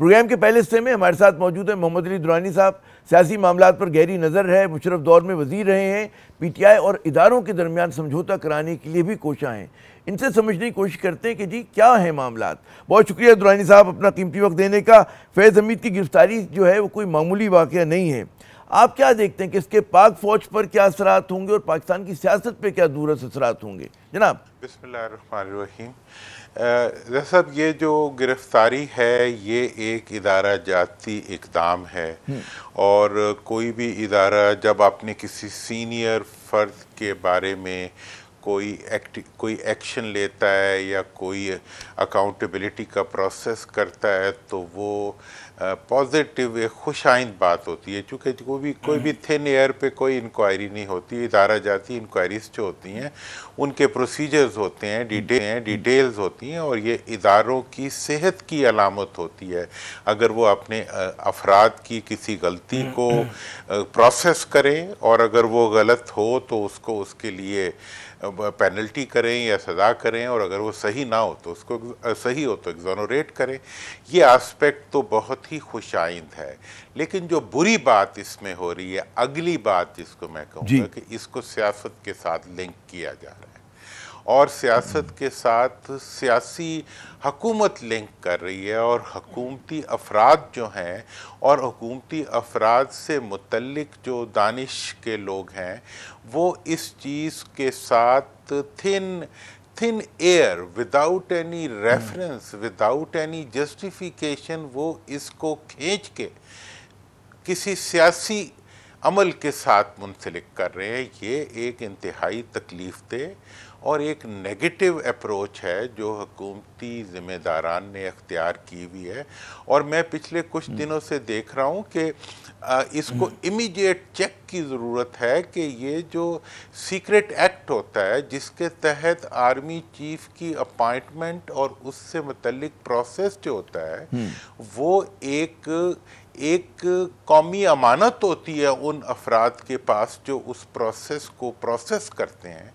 Programme के पहले हिस्से में हमारे साथ मौजूद हैं मोहम्मद अली दुरानी साहब सियासी मामला पर गहरी नज़र है मुशरफ दौर में वजीर रहे हैं पीटीआई और इदारों के दरमियान समझौता कराने के लिए भी कोशाँ हैं इनसे समझने की कोशिश करते हैं कि जी क्या है मामला बहुत शुक्रिया दुरानी साहब अपना कीमती वक्त देने का फैज़ हमीद की गिरफ्तारी जो है वो कोई मामूली वाक़ नहीं है आप क्या देखते हैं कि इसके पाक फौज पर क्या असरात होंगे और पाकिस्तान की सियासत पे क्या दूर असरात होंगे जनाब बिस्मिल्लाहिर्रहमानिर्रहीम सब ये जो गिरफ्तारी है ये एक इदारा जाती इकदाम है हम्म। और कोई भी इदारा जब आपने किसी सीनियर फर्द के बारे में कोई एक्ट कोई एक्शन लेता है या कोई अकाउंटेबिलिटी का प्रोसेस करता है तो वो पॉजिटिव एक खुशाइंद बात होती है चूँकि वो भी कोई भी थिन हम्म। एयर पे कोई इंक्वायरी नहीं होती इदारा जाती इंक्वायरीज जो होती हैं उनके प्रोसीजर्स होते हैं डिटेल हम्म। हैं डिटेल्स होती हैं और ये इदारों की सेहत की अलामत होती है अगर वो अपने अफराद की किसी गलती हम्म। को प्रोसेस करें और अगर वो गलत हो तो उसको उसके लिए पेनल्टी करें या सज़ा करें और अगर वो सही ना हो तो उसको सही हो तो एग्जोनोरेट करें ये आस्पेक्ट तो बहुत ही खुशाइंद है लेकिन जो बुरी बात इसमें हो रही है अगली बात जिसको मैं कहूँगा कि इसको सियासत के साथ लिंक किया जा रहा है और सियासत के साथ सियासी हकूमत लिंक कर रही है और हकूमती अफराद जो हैं और हकूमती अफराद से मुतलक जो दानिश के लोग हैं वो इस चीज़ के साथ thin thin air without any reference without any justification वो इसको खींच के किसी सियासी अमल के साथ मुंसलिक कर रहे हैं ये एक इंतहाई तकलीफ दे और एक नेगेटिव अप्रोच है जो हकूमती ज़िम्मेदारान ने अख्तियार की हुई है और मैं पिछले कुछ दिनों से देख रहा हूँ कि इसको इमीडिएट हम्म। चेक की ज़रूरत है कि ये जो सीक्रेट एक्ट होता है जिसके तहत आर्मी चीफ की अपॉइंटमेंट और उससे मतलब प्रोसेस जो होता है हम्म। वो एक एक कौमी अमानत होती है उन अफराद के पास जो उस प्रोसेस को प्रोसेस करते हैं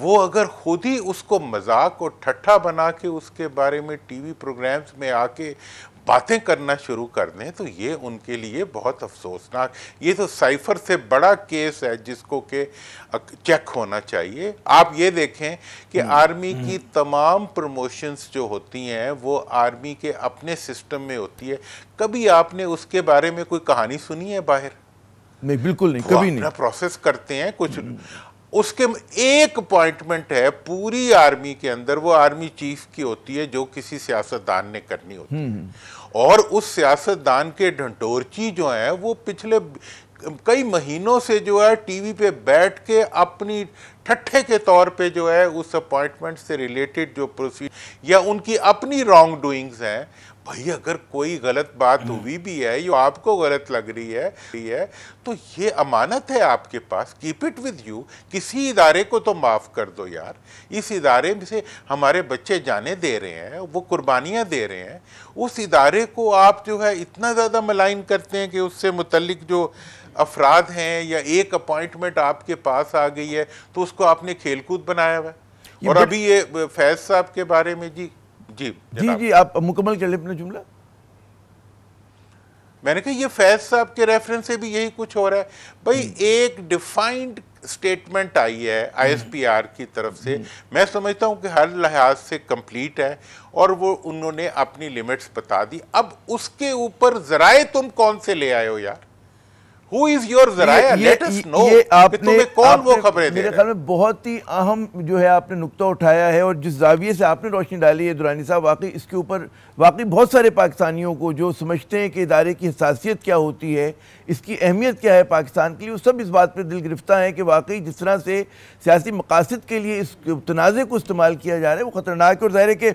वो अगर खुद ही उसको मजाक और ठट्ठा बना के उसके बारे में टीवी प्रोग्राम्स में आके बातें करना शुरू कर दें तो ये उनके लिए बहुत अफसोसनाक ये तो साइफर से बड़ा केस है जिसको के चेक होना चाहिए आप ये देखें कि हम्म, आर्मी हम्म। की तमाम प्रमोशंस जो होती हैं वो आर्मी के अपने सिस्टम में होती है कभी आपने उसके बारे में कोई कहानी सुनी है बाहर नहीं बिल्कुल नहीं कभी तो नहीं प्रोसेस करते हैं कुछ हम्म। उसके एक अपॉइंटमेंट है पूरी आर्मी के अंदर वो आर्मी चीफ की होती है जो किसी सियासतदान ने करनी होती है हम्म। और उस सियासतदान के ढंटोरची जो है वो पिछले कई महीनों से जो है टीवी पे बैठ के अपनी ठट्ठे के तौर पे जो है उस अपॉइंटमेंट से रिलेटेड जो प्रोसीड या उनकी अपनी रॉन्ग डूइंग्स हैं भाई अगर कोई गलत बात हम्म। हुई भी है जो आपको गलत लग रही है है तो ये अमानत है आपके पास कीप इट विद यू किसी इदारे को तो माफ़ कर दो यार इस इदारे में से हमारे बच्चे जाने दे रहे हैं वो कुर्बानियाँ दे रहे हैं उस इदारे को आप जो है इतना ज़्यादा मलाइन करते हैं कि उससे मुतलक जो अफराद हैं या एक अपॉइंटमेंट आपके पास आ गई है तो उसको आपने खेलकूद बनाया हुआ और अभी ये फैज साहब के बारे में जी जी जी जी आप मुकम्मल कर ले अपना जुमला मैंने कहा ये फैज साहब के रेफरेंस से भी यही कुछ हो रहा है भाई हम्म। एक डिफाइंड स्टेटमेंट आई है आईएसपीआर की तरफ से हम्म। मैं समझता हूं कि हर लिहाज से कंप्लीट है और वो उन्होंने अपनी लिमिट्स बता दी अब उसके ऊपर जराए तुम कौन से ले आए हो यार हु इज योर लेट आपने कौन वो खबरें मेरे ख्याल में बहुत ही अहम जो है आपने नुकता उठाया है और जिस जाविये से आपने रोशनी डाली है दुरानी साहब वाकई इसके ऊपर वाकई बहुत सारे पाकिस्तानियों को जो समझते हैं कि इदारे की हसासीत क्या होती है इसकी अहमियत क्या है पाकिस्तान के लिए वो सब इस बात पर दिल गिरफ्तार हैं कि वाकई जिस तरह से सियासी मकासद के लिए इस तनाज़े को इस्तेमाल किया जा रहा है वो ख़तरनाक है और ज़ाहिर है कि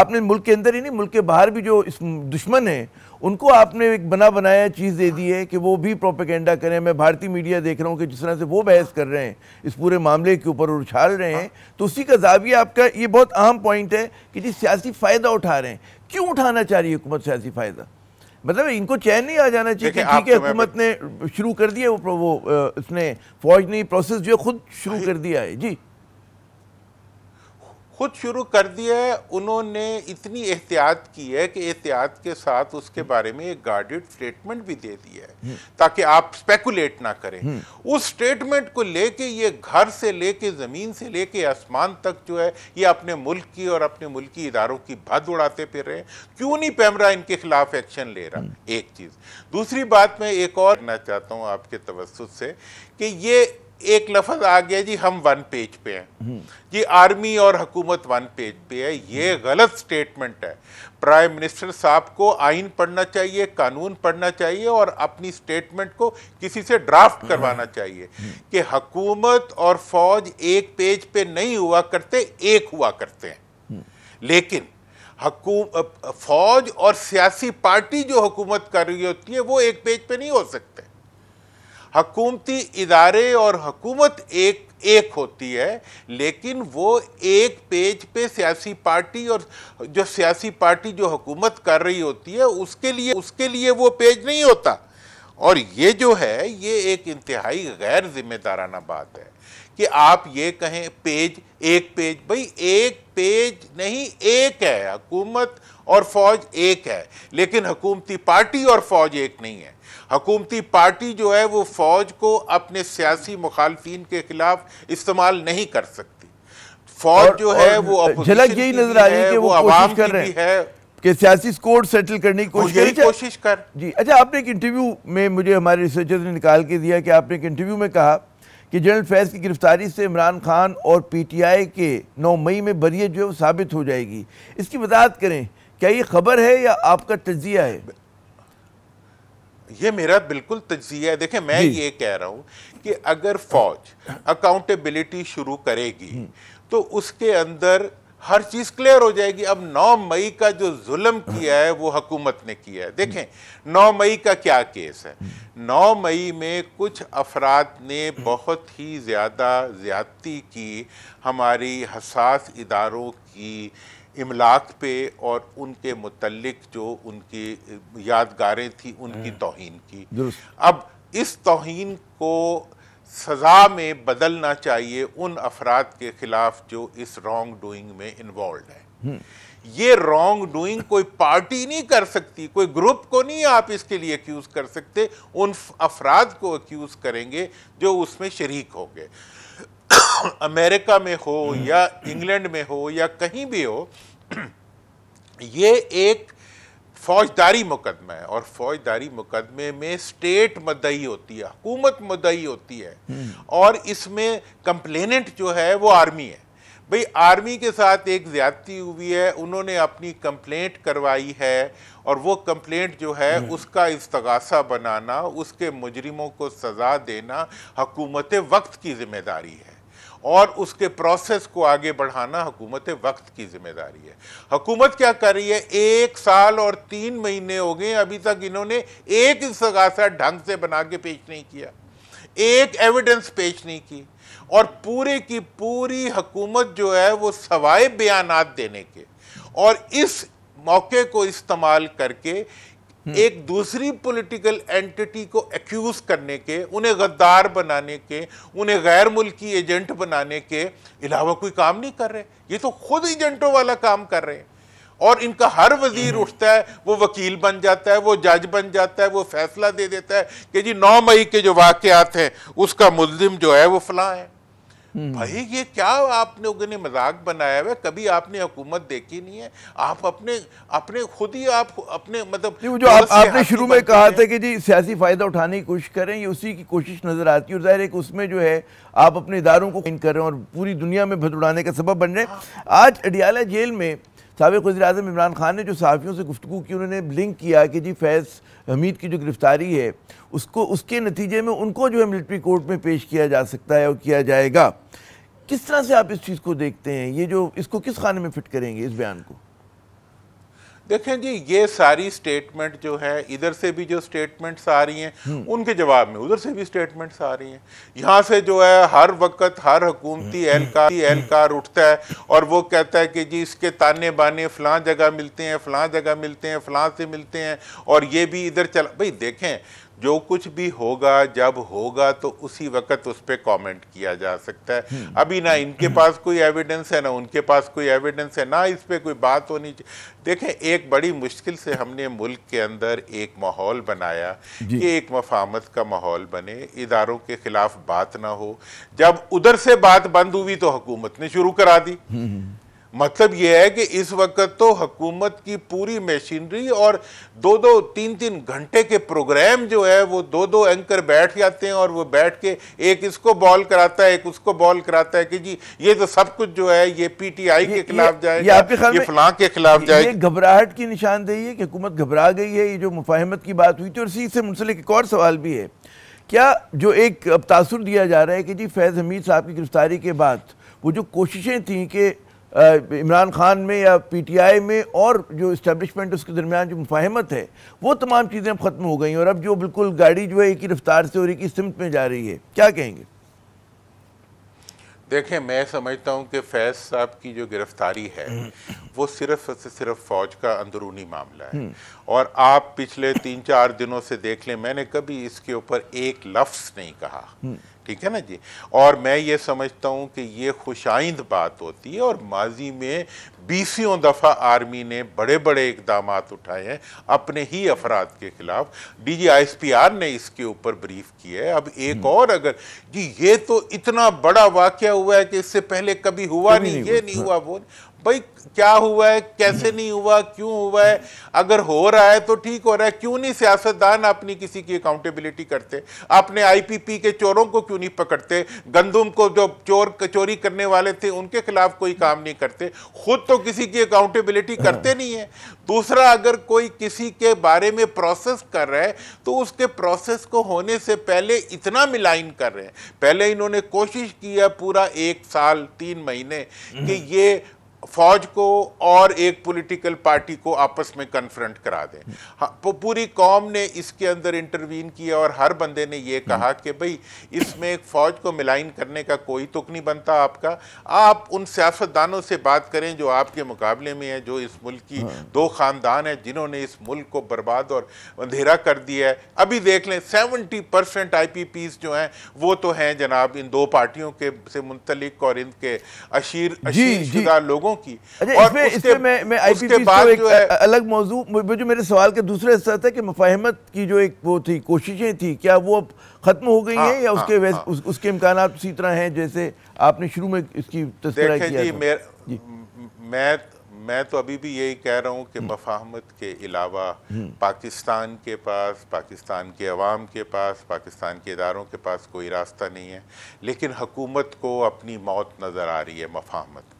आपने मुल्क के अंदर ही नहीं मुल्क के बाहर भी जो इस दुश्मन हैं उनको आपने एक बना बनाया चीज़ दे दी है कि वो भी प्रोपेगेंडा करें मैं भारतीय मीडिया देख रहा हूँ कि जिस तरह से वो बहस कर रहे हैं इस पूरे मामले के ऊपर उछाल रहे हैं तो उसी का जाविया आपका ये बहुत अहम पॉइंट है कि जी सियासी फ़ायदा उठा रहे हैं क्यों उठाना चाह रही हुकूमत ऐसी फ़ायदा मतलब इनको चैन नहीं आ जाना चाहिए कि ठीक है तो हुकूमत ने शुरू कर दिया वो, वो इसने फौज ने प्रोसेस जो खुद शुरू कर दिया है जी खुद शुरू कर दिया है उन्होंने इतनी एहतियात की है कि एहतियात के साथ उसके बारे में एक गार्डेड स्टेटमेंट भी दे दिया है हम्म। ताकि आप स्पेकुलेट ना करें हम्म। उस स्टेटमेंट को लेके ये घर से लेके ज़मीन से लेके आसमान तक जो है ये अपने मुल्क की और अपने मुल्क इदारों की भद उड़ाते फिर रहे क्यों नहीं पैमरा इनके खिलाफ एक्शन ले रहा हम्म। एक चीज़ दूसरी बात मैं एक और कहना चाहता हूँ आपके तवस्त से कि ये एक लफज आ गया जी हम वन पेज पे हैं हम्म। जी आर्मी और हुकूमत वन पेज पे है ये गलत स्टेटमेंट है प्राइम मिनिस्टर साहब को आइन पढ़ना चाहिए कानून पढ़ना चाहिए और अपनी स्टेटमेंट को किसी से ड्राफ्ट करवाना हम्म। चाहिए हम्म। कि हकूमत और फौज एक पेज पे नहीं हुआ करते एक हुआ करते हैं लेकिन फौज और सियासी पार्टी जो हुकूमत कर रही होती है वो एक पेज पे नहीं हो सकते हकूमती इदारे और हकूमत एक एक होती है लेकिन वो एक पेज पे सियासी पार्टी और जो सियासी पार्टी जो हुकूमत कर रही होती है उसके लिए उसके लिए वो पेज नहीं होता और ये जो है ये एक इंतहाई गैर जिम्मेदाराना बात है कि आप ये कहें पेज एक पेज भाई एक पेज नहीं एक है हकूमत और फौज एक है लेकिन हकूमती पार्टी और फौज एक नहीं है हकूमती पार्टी जो है वो फौज को अपने सियासी मुखालफन के खिलाफ इस्तेमाल नहीं कर सकती फौज जो है वो झलक यही नजर आ रही है वो आवाम कर रही है। कि सियासी स्कोर सेटल करने की कोशिश कोशिश कर जी अच्छा आपने एक इंटरव्यू में मुझे हमारे रिसर्चर ने निकाल के दिया कि आपने एक इंटरव्यू में कहा कि जनरल फैज़ की गिरफ्तारी से इमरान खान और पीटीआई के 9 मई में बरीत जो है वो साबित हो जाएगी इसकी वजाहत करें क्या ये खबर है या आपका तजिया है ये मेरा बिल्कुल तजिया है देखें मैं ये कह रहा हूँ कि अगर फौज अकाउंटेबिलिटी शुरू करेगी हम्म। तो उसके अंदर हर चीज़ क्लियर हो जाएगी अब 9 मई का जो जुल्म किया है वो हकूमत ने किया है देखें 9 मई का क्या केस है 9 मई में कुछ अफराद ने बहुत ही ज़्यादा ज़्यादती की हमारी हसास इदारों की इमलाक पे और उनके मुतलक जो उनकी यादगारें थी उनकी हम्म। तोहन की अब इस तोहन को सज़ा में बदलना चाहिए उन अफराद के ख़िलाफ़ जो इस रॉन्ग डूइंग में इन्वॉल्व है हम्म। ये रॉन्ग डूइंग कोई पार्टी नहीं कर सकती कोई ग्रुप को नहीं आप इसके लिए अक्यूज़ कर सकते उन अफराद को अक्यूज़ करेंगे जो उसमें शरीक हो गए अमेरिका में हो हम्म। या इंग्लैंड में हो या कहीं भी हो ये एक फौजदारी मुकदमा है और फौजदारी मुकदमे में स्टेट मदई होती है हुकूमत मदई होती है हम्म। और इसमें कंप्लेनेंट जो है वो आर्मी है भाई आर्मी के साथ एक ज्यादती हुई है उन्होंने अपनी कंप्लेंट करवाई है और वो कंप्लेंट जो है हम्म। उसका इस्तगासा बनाना उसके मुजरिमों को सज़ा देना हकूमत वक्त की जिम्मेदारी है और उसके प्रोसेस को आगे बढ़ाना हुकूमत वक्त की जिम्मेदारी है हुकूमत क्या कर रही है एक साल और तीन महीने हो गए अभी तक इन्होंने एक सगासा ढंग से बना के पेश नहीं किया एक एविडेंस पेश नहीं की और पूरे की पूरी हुकूमत जो है वो सवाए बयान देने के और इस मौके को इस्तेमाल करके हम्म। एक दूसरी पॉलिटिकल एंटिटी को एक्यूज करने के उन्हें गद्दार बनाने के उन्हें गैर मुल्की एजेंट बनाने के अलावा कोई काम नहीं कर रहे ये तो खुद एजेंटों वाला काम कर रहे हैं और इनका हर वजीर हम्म। उठता है वो वकील बन जाता है वो जज बन जाता है वो फैसला दे देता है कि जी नौ मई के जो वाकयात हैं उसका मुलिम जो है वो फलां है हम्म। भाई ये क्या आपने उगने मजाक बनाया हुआ कभी आपने हुकूमत देखी नहीं है आप अपने अपने खुद ही आप अपने मतलब जो आप, आपने शुरू में कहा था कि जी सियासी फ़ायदा उठाने की कोशिश करें ये उसी की कोशिश नज़र आती है और ज़ाहिर है कि उसमें जो है आप अपने इदारों को कर रहे हैं और पूरी दुनिया में भद उड़ाने का सबब बन रहे हैं हाँ। आज अडियाला जेल में सबक वजी अजम इमरान खान ने जो सहाफ़ियों से गुफ्तु की उन्होंने लिंक किया कि जी फैज़ हमीद की जो गिरफ़्तारी है उसको उसके नतीजे में उनको जो है मिलिट्री कोर्ट में पेश किया जा सकता है और किया जाएगा किस तरह से आप इस चीज़ को देखते हैं ये जो इसको किस खाने में फिट करेंगे इस बयान को देखें जी ये सारी स्टेटमेंट जो है इधर से भी जो स्टेटमेंट्स आ रही हैं हम्म। उनके जवाब में उधर से भी स्टेटमेंट्स आ रही हैं यहाँ से जो है हर वक्त हर हुकूमती हम्म, हम्म, एहलकार एहलकार उठता है और वो कहता है कि जी इसके ताने बाने फला जगह मिलते हैं फला जगह मिलते हैं फला से मिलते हैं और ये भी इधर चला भाई देखें जो कुछ भी होगा जब होगा तो उसी वक्त उस पर कॉमेंट किया जा सकता है हम्म। अभी ना इनके हम्म। पास कोई एविडेंस है ना उनके पास कोई एविडेंस है ना इस पर कोई बात होनी चाहिए देखें एक बड़ी मुश्किल से हमने मुल्क के अंदर एक माहौल बनाया कि एक मफामत का माहौल बने इदारों के खिलाफ बात ना हो जब उधर से बात बंद हुई तो हुकूमत ने शुरू करा दी हम्म, मतलब यह है कि इस वक्त तो हुकूमत की पूरी मशीनरी और दो दो तीन तीन घंटे के प्रोग्राम जो है वो दो दो एंकर बैठ जाते हैं और वो बैठ के एक इसको बॉल कराता है एक उसको बॉल कराता है कि जी ये तो सब कुछ जो है ये पीटीआई के खिलाफ जाएगा आपके ख्याल ये फलां के खिलाफ जाएगा घबराहट की निशानदेही है कि हुकूमत घबरा गई है ये जो मुफाहमत की बात हुई थी और इसी से मुंसलिक एक और सवाल भी है क्या जो एक अब दिया जा रहा है कि जी फैज़ हमीद साहब की गिरफ्तारी के बाद वो जो कोशिशें थी कि इमरान खान में या पीटीआई में और जो इस्टबलिशमेंट उसके दरमियान जो मुफाहमत है वो तमाम चीज़ें अब ख़त्म हो गई हैं और अब जो बिल्कुल गाड़ी जो है एक ही रफ्तार से और एक ही सिमत में जा रही है क्या कहेंगे देखें मैं समझता हूं कि फैज साहब की जो गिरफ्तारी है हम्म। वो सिर्फ से सिर्फ फौज का अंदरूनी मामला है हम्म। और आप पिछले तीन चार दिनों से देख लें मैंने कभी इसके ऊपर एक लफ्स नहीं कहा हम्म। ठीक है ना जी और मैं ये समझता हूँ कि ये खुशाइंद बात होती है और माजी में बीसियों दफ़ा आर्मी ने बड़े बड़े इकदाम उठाए हैं अपने ही अफराद के खिलाफ D G I S P R ने इसके ऊपर ब्रीफ किया है अब एक हम्म। और अगर जी ये तो इतना बड़ा वाक्य हुआ है कि इससे पहले कभी हुआ नहीं, नहीं, नहीं ये नहीं हुआ वो भाई क्या हुआ है कैसे हम्म। नहीं हुआ क्यों हुआ है अगर हो रहा है तो ठीक हो रहा है क्यों नहीं सियासतदान अपनी किसी की अकाउंटेबिलिटी करते अपने आईपीपी के चोरों को क्यों नहीं पकड़ते गंदुम को जो चोर चोरी करने वाले थे उनके खिलाफ कोई काम नहीं करते खुद तो किसी की अकाउंटेबिलिटी हाँ। करते नहीं है दूसरा अगर कोई किसी के बारे में प्रोसेस कर रहा है तो उसके प्रोसेस को होने से पहले इतना मिलाइन कर रहे हैं पहले इन्होंने कोशिश की है पूरा एक साल तीन महीने हम्म। कि ये फौज को और एक पॉलिटिकल पार्टी को आपस में कन्फ्रंट करा दें हाँ, पूरी कौम ने इसके अंदर इंटरवीन किया और हर बंदे ने यह कहा हम्म। कि भाई इसमें एक फ़ौज को मिलाइन करने का कोई तुक तो नहीं बनता आपका आप उन सियासतदानों से बात करें जो आपके मुकाबले में है जो इस मुल्क की हाँ। दो ख़ानदान हैं जिन्होंने इस मुल्क को बर्बाद और अंधेरा कर दिया है अभी देख लें सेवेंटी परसेंट आई जो हैं वो तो हैं जनाब इन दो पार्टियों के से मुंतलिक और इनके अशीर अशीर लोगों लोगों की अच्छा, और इसमें, इसमें मैं, मैं उसके बाद जो है अलग मौजूद जो मेरे सवाल के दूसरे हिस्सा था कि मुफाहमत की जो एक वो थी कोशिशें थी क्या वो अब खत्म हो गई हैं हाँ, या हाँ, उसके हाँ। उस, उसके इम्कान उसी तरह हैं जैसे आपने शुरू में इसकी तस्वीर मैं मैं तो अभी भी यही कह रहा हूँ कि मफाहमत हम्म। के अलावा हम्म। पाकिस्तान के पास पाकिस्तान के अवाम के पास पाकिस्तान के इदारों के पास कोई रास्ता नहीं है लेकिन हकूमत को अपनी मौत नज़र आ रही है मफाहमत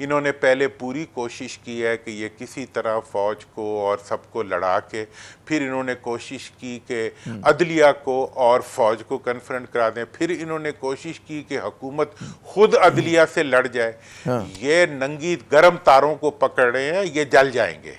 इन्होंने पहले पूरी कोशिश की है कि ये किसी तरह फ़ौज को और सबको लड़ा के फिर इन्होंने कोशिश की कि हम्म। अदलिया को और फ़ौज को कन्फ्रंट करा दें फिर इन्होंने कोशिश की कि हुकूमत खुद अदलिया से लड़ जाए हाँ। ये नंगी गर्म तारों को पकड़ रहे हैं ये जल जाएंगे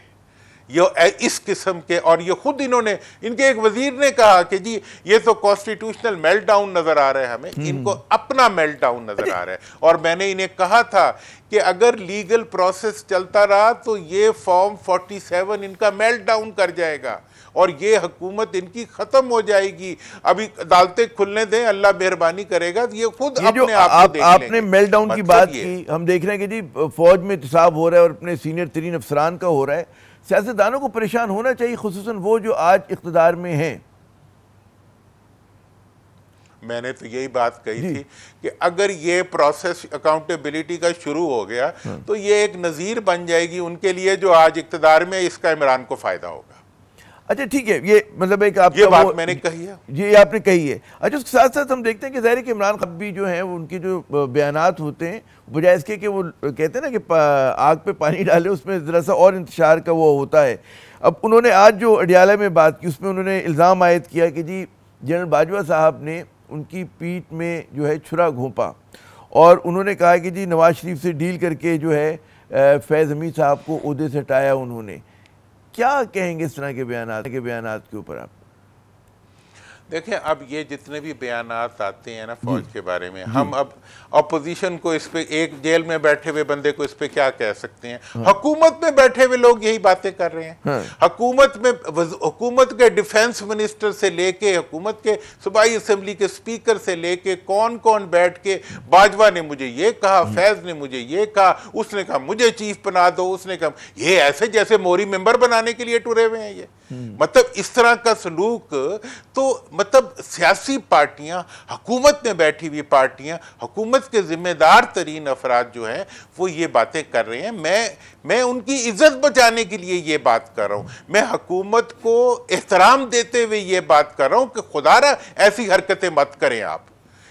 ये इस किस्म के और ये खुद इन्होंने इनके एक वजीर ने कहा कि जी ये तो कॉन्स्टिट्यूशनल मेल्टाउन नजर आ रहा है हमें हम्म। इनको अपना मेल्टाउन नजर आ रहा है और मैंने इन्हें कहा था कि अगर लीगल प्रोसेस चलता रहा तो ये फॉर्म 47 इनका मेल्टाउन कर जाएगा और ये हुकूमत इनकी खत्म हो जाएगी अभी अदालतें खुलने दें अल्लाह मेहरबानी करेगा ये खुद ये अपने आप, आप आपने मेल्टाउन की मतलब बात की हम देख रहे हैं कि जी फौज में इंतसाब हो रहा है और अपने सीनियर तरीन अफसरान का हो रहा है सियासतदानों को परेशान होना चाहिए खसूस वो जो आज इकतदार में हैं मैंने तो यही बात कही थी कि अगर ये प्रोसेस अकाउंटेबिलिटी का शुरू हो गया हाँ। तो ये एक नज़ीर बन जाएगी उनके लिए जो आज इकतदार में इसका इमरान को फ़ायदा होगा अच्छा ठीक है ये मतलब एक आप ये बात मैंने कही है ये आपने कही है अच्छा उसके साथ साथ हम देखते हैं कि जहरिक कि इमरान खब्बी जो हैं उनके जो बयान होते हैं बजाय इसके कि वो कहते हैं ना कि आग पे पानी डाले उसमें ज़रा सा और इंतजार का वो होता है अब उन्होंने आज जो अडियाला में बात की उसमें उन्होंने इल्ज़ाम आयद किया कि जी जनरल बाजवा साहब ने उनकी पीठ में जो है छुरा घोंपा और उन्होंने कहा कि जी नवाज शरीफ से डील करके जो है फैज़ हमीद साहब को अहदे से हटाया उन्होंने क्या कहेंगे इस तरह के बयान के बयान के ऊपर आप देखें अब ये जितने भी बयान आते हैं ना फौज के बारे में हम अब अपोजिशन को इस पे एक जेल में बैठे हुए बंदे को इस पे क्या कह सकते हैं हाँ। हकूमत में बैठे हुए लोग यही बातें कर रहे हैं हाँ। हकूमत में हुकूमत के डिफेंस मिनिस्टर से लेके हुकूमत के सूबाई असम्बली के स्पीकर से लेके कौन कौन बैठ के बाजवा ने मुझे ये कहा हाँ। फैज ने मुझे ये कहा उसने कहा मुझे चीफ बना दो उसने कहा ये ऐसे जैसे मोरी मेंबर बनाने के लिए टुरे हुए हैं ये मतलब इस तरह का सलूक तो मतलब सियासी पार्टियां हकूमत में बैठी हुई पार्टियां हुकूमत के जिम्मेदार तरीन अफराद जो हैं वो ये बातें कर रहे हैं मैं मैं उनकी इज्जत बचाने के लिए ये बात कर रहा हूँ मैं हकूमत को एहतराम देते हुए ये बात कर रहा हूँ कि खुदारा ऐसी हरकतें मत करें आप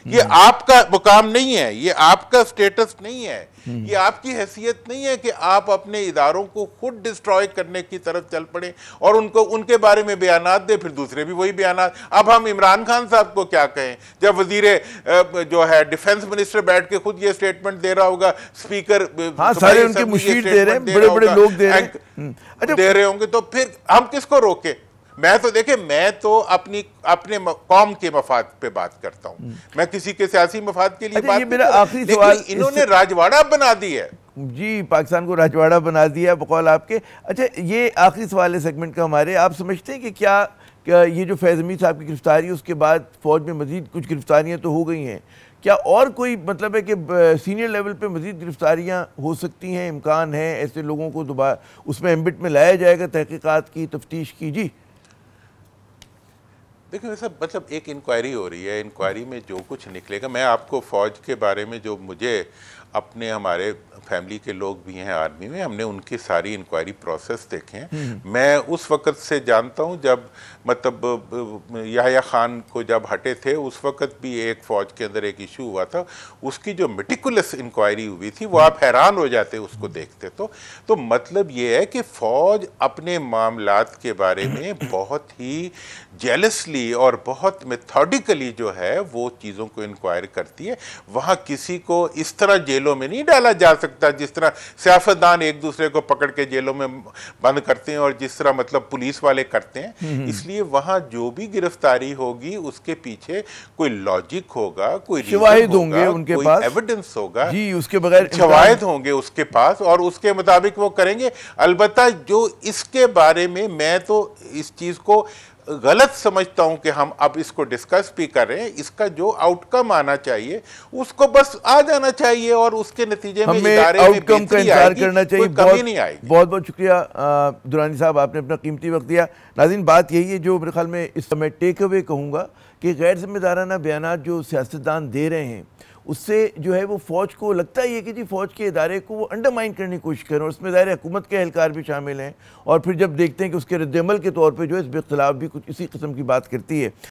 ये हम्म। आपका मुकाम नहीं है ये आपका स्टेटस नहीं है हम्म। ये आपकी हैसियत नहीं है कि आप अपने इदारों को खुद डिस्ट्रॉय करने की तरफ चल पड़े और उनको उनके बारे में बयान दे फिर दूसरे भी वही बयान अब हम इमरान खान साहब को क्या कहें जब वजीर जो है डिफेंस मिनिस्टर बैठ के खुद ये स्टेटमेंट दे रहा होगा स्पीकर हाँ, सारे उनके दे रहे हैं बड़े बड़े लोग दे रहे होंगे तो फिर हम किसको रोके मैं तो देखे मैं तो अपनी अपने कौम के मफाद पे बात करता हूँ हम्म। मैं किसी के सियासी मफाद के लिए अच्छा, बात मेरा आखिरी सवाल इन्होंने राजवाड़ा बना दी है जी पाकिस्तान को राजवाड़ा बना दिया बकौल आपके अच्छा ये आखिरी सवाल है सेगमेंट का हमारे आप समझते हैं कि क्या क्या ये जो फैज़मी साहब की गिरफ्तारी उसके बाद फौज में मजीद कुछ गिरफ्तारियाँ तो हो गई हैं क्या और कोई मतलब है कि सीनियर लेवल पे मजीद गिरफ्तारियाँ हो सकती हैं इम्कान है ऐसे लोगों को दोबारा उसमें एम्बिट में लाया जाएगा तहकीक़ात की तफ्तीश की जी देखिए सब मतलब एक इंक्वायरी हो रही है इंक्वायरी में जो कुछ निकलेगा मैं आपको फ़ौज के बारे में जो मुझे अपने हमारे फैमिली के लोग भी हैं आर्मी में हमने उनकी सारी इंक्वायरी प्रोसेस देखे हैं हम्म। मैं उस वक़्त से जानता हूं जब मतलब याया खान को जब हटे थे उस वक़्त भी एक फ़ौज के अंदर एक इशू हुआ था उसकी जो मेटिकुलस इंक्वायरी हुई थी वो आप हैरान हो जाते उसको देखते तो तो मतलब ये है कि फ़ौज अपने मामला के बारे में बहुत ही जेलसली और बहुत मेथोडिकली जो है वो चीज़ों को इंक्वायर करती है वहाँ किसी को इस तरह जेल जेलों में नहीं डाला जा सकता जिस तरह सियासतदान एक दूसरे को पकड़ के जेलों में बंद करते हैं और जिस तरह मतलब पुलिस वाले करते हैं हम्म, हम्म। इसलिए वहां जो भी गिरफ्तारी होगी उसके पीछे कोई लॉजिक होगा कोई शवाहिद होंगे उनके पास एविडेंस होगा जी उसके बगैर शवाहिद होंगे उसके पास और उसके मुताबिक वो करेंगे अलबत्ता जो इसके बारे में मैं तो इस चीज़ को गलत समझता हूं कि हम अब इसको डिस्कस भी कर रहे हैं इसका जो आउटकम आना चाहिए उसको बस आ जाना चाहिए और उसके नतीजे में आउटकम का इंतजार करना चाहिए कमी नहीं आएगी बहुत बहुत शुक्रिया दुरानी साहब आपने अपना कीमती वक्त दिया नाजिन बात यही है जो मेरे ख्याल में इस समय टेक अवे कहूँगा कि गैर जिम्मेदाराना बयान जो सियासतदान दे रहे हैं उससे जो है वो फ़ौज को लगता ही है कि जी फ़ौज के इदारे को वो अंडरमाइन करने की कोशिश करें और उसमें दायरे हुकूमत के अहलकार भी शामिल हैं और फिर जब देखते हैं कि उसके रद्दमल के तौर पर जो है इस बेखिलाफ भी कुछ इसी किस्म की बात करती है